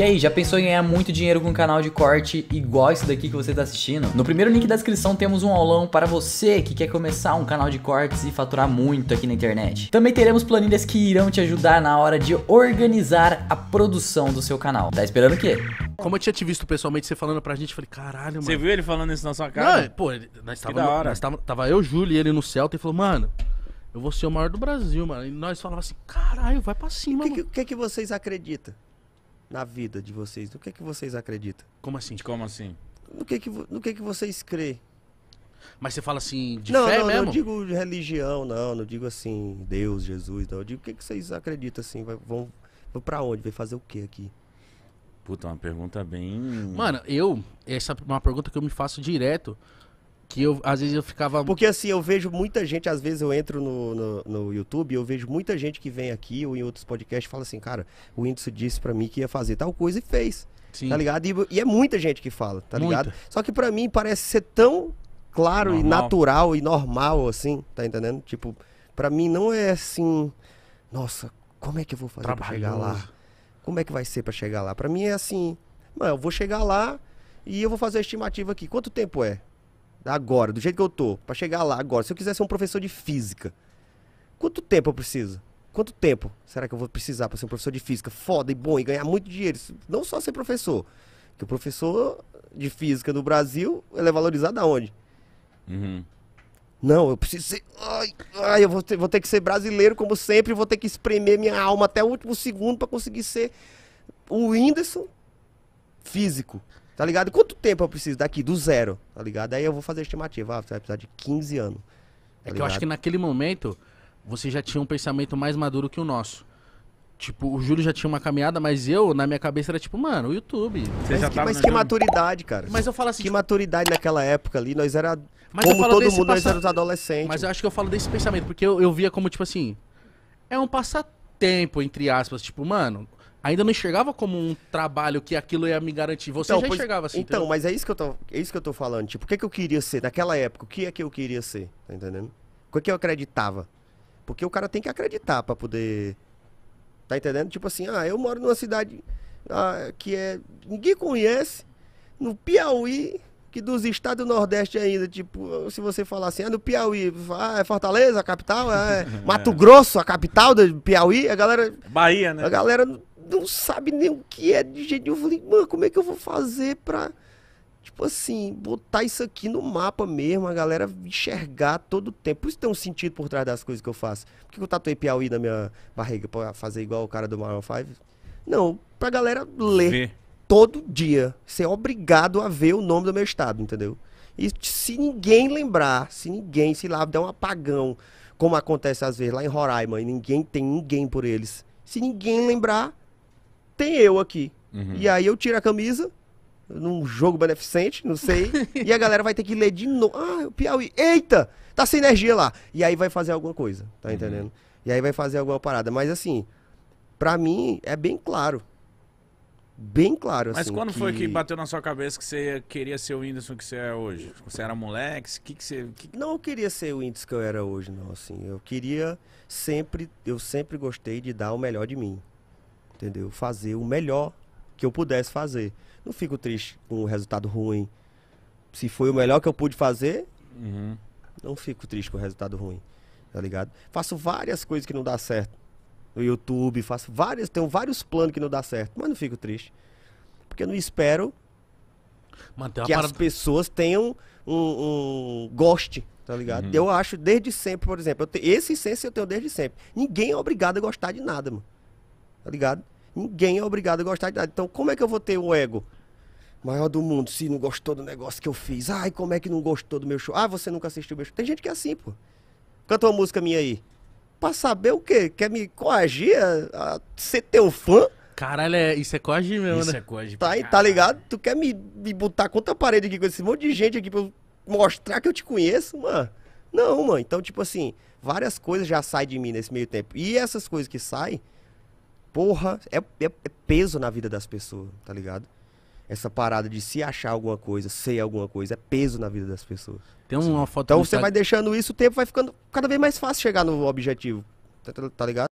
E aí, já pensou em ganhar muito dinheiro com um canal de corte igual esse daqui que você está assistindo? No primeiro link da descrição temos um aulão para você que quer começar um canal de cortes e faturar muito aqui na internet. Também teremos planilhas que irão te ajudar na hora de organizar a produção do seu canal. Tá esperando o quê? Como eu tinha te visto pessoalmente, você falando pra gente, eu falei, caralho, mano. Você viu ele falando isso na sua cara? Não, pô, ele, nós tava, que da hora. Nós tava, tava eu, Júlio e ele no Celta e falou, mano, eu vou ser o maior do Brasil, mano. E nós falávamos assim, caralho, vai pra cima, O que, mano. que, que vocês acreditam? na vida de vocês? No que que vocês acreditam? Como assim? Como assim? No que que, no que, que vocês crê? Mas você fala assim, de não, fé não, mesmo? Não, digo religião, não. Não digo assim, Deus, Jesus, não. Eu digo o que, que vocês acreditam, assim? Vai, vão, vão pra onde? Vai fazer o que aqui? Puta, uma pergunta bem... Mano, eu... Essa é uma pergunta que eu me faço direto. Que eu, às vezes eu ficava. Porque assim, eu vejo muita gente, às vezes eu entro no, no, no YouTube, eu vejo muita gente que vem aqui ou em outros podcasts fala assim, cara, o índice disse para mim que ia fazer tal coisa e fez. Sim. Tá ligado? E, e, é muita gente que fala, tá muita. ligado? Só que para mim parece ser tão claro normal. e natural e normal assim, tá entendendo? Tipo, para mim não é assim, nossa, como é que eu vou fazer para chegar lá? Como é que vai ser para chegar lá? Para mim é assim, mano, eu vou chegar lá e eu vou fazer a estimativa aqui. Quanto tempo é? agora, do jeito que eu tô, para chegar lá agora, se eu quiser ser um professor de física, quanto tempo eu preciso? Quanto tempo será que eu vou precisar para ser um professor de física foda e bom e ganhar muito dinheiro? Não só ser professor, que o professor de física no Brasil ele é valorizado aonde? Uhum. Não, eu preciso ser. Ai, ai eu vou ter, vou ter que ser brasileiro como sempre, vou ter que espremer minha alma até o último segundo para conseguir ser o Whindersson físico. Tá ligado? Quanto tempo eu preciso daqui? Do zero, tá ligado? Aí eu vou fazer a estimativa. Ah, você vai precisar de 15 anos. É tá é que eu acho que naquele momento você já tinha um pensamento mais maduro que o nosso. Tipo, o Júlio já tinha uma caminhada, mas eu, na minha cabeça, era tipo, mano, o YouTube. Você mas já que, mas que maturidade, cara. Mas eu falo assim. Que tipo... maturidade naquela época ali, nós era. Mas como todo mundo, passa... nós éramos adolescentes. Mas eu acho que eu falo desse pensamento, porque eu, eu via como, tipo assim. É um passatempo, entre aspas. Tipo, mano, ainda não enxergava como um trabalho que aquilo ia me garantir. Você então, já pois, enxergava assim. Então, entendeu? mas é isso que eu tô, é isso que eu tô falando. Tipo, o que, é que eu queria ser naquela época? O que é que eu queria ser? Tá entendendo? O que é que eu acreditava? Porque o cara tem que acreditar para poder. Tá entendendo? Tipo assim, ah, eu moro numa cidade ah, que é. ninguém conhece, no Piauí, que dos estados do Nordeste ainda, tipo, se você falar assim, é no Piauí, ah, é Fortaleza, a capital, é Mato Grosso, a capital do Piauí, a galera. Bahia, né? A galera não sabe nem o que é de jeito nenhum. Eu falei, mano, como é que eu vou fazer pra, tipo assim, botar isso aqui no mapa mesmo, a galera enxergar todo o tempo. Por isso tem um sentido por trás das coisas que eu faço. Por que eu tatuei Piauí na minha barriga pra fazer igual o cara do Maroon 5? Não, pra galera ler Vê. todo dia. Ser obrigado a ver o nome do meu estado, entendeu? E se ninguém lembrar, se ninguém, se lá, der um apagão, como acontece às vezes lá em Roraima, e ninguém tem ninguém por eles. Se ninguém lembrar, tem eu aqui. Uhum. E aí eu tiro a camisa, num jogo beneficente, não sei, e a galera vai ter que ler de novo. Ah, o Piauí, eita, tá sem energia lá. E aí vai fazer alguma coisa, tá uhum. entendendo? E aí vai fazer alguma parada. Mas assim, pra mim é bem claro. Bem claro, Mas assim, quando que... foi que bateu na sua cabeça que você queria ser o Whindersson que você é hoje? Você era moleque? que, que você. Que... Não eu queria ser o Whindersson que eu era hoje, não. Assim, eu queria sempre. Eu sempre gostei de dar o melhor de mim entendeu? Fazer o melhor que eu pudesse fazer. Não fico triste com o resultado ruim. Se foi o melhor que eu pude fazer, uhum. não fico triste com o resultado ruim, tá ligado? Faço várias coisas que não dá certo no YouTube, faço várias, tenho vários planos que não dá certo, mas não fico triste. Porque eu não espero que parada... as pessoas tenham um, um goste, tá ligado? Uhum. Eu acho desde sempre, por exemplo, te... esse senso eu tenho desde sempre. Ninguém é obrigado a gostar de nada, mano. Tá ligado? Ninguém é obrigado a gostar de nada. Então, como é que eu vou ter o ego maior do mundo se não gostou do negócio que eu fiz? Ai, como é que não gostou do meu show? Ah, você nunca assistiu meu show. Tem gente que é assim, pô. Canta uma música minha aí. Pra saber o quê? Quer me coagir a, a ser teu fã? Caralho, é, isso é coagir mesmo, isso né? Isso é coagir. Tá, tá ligado? Tu quer me, me botar contra a parede aqui com esse monte de gente aqui pra eu mostrar que eu te conheço, mano? Não, mano. Então, tipo assim, várias coisas já saem de mim nesse meio tempo. E essas coisas que saem Porra, é, é, é peso na vida das pessoas, tá ligado? essa parada de se achar alguma coisa, ser alguma coisa, é peso na vida das pessoas. Tem uma foto. Então você vai deixando isso, o tempo vai ficando cada vez mais fácil chegar no objetivo. tá, tá, tá ligado?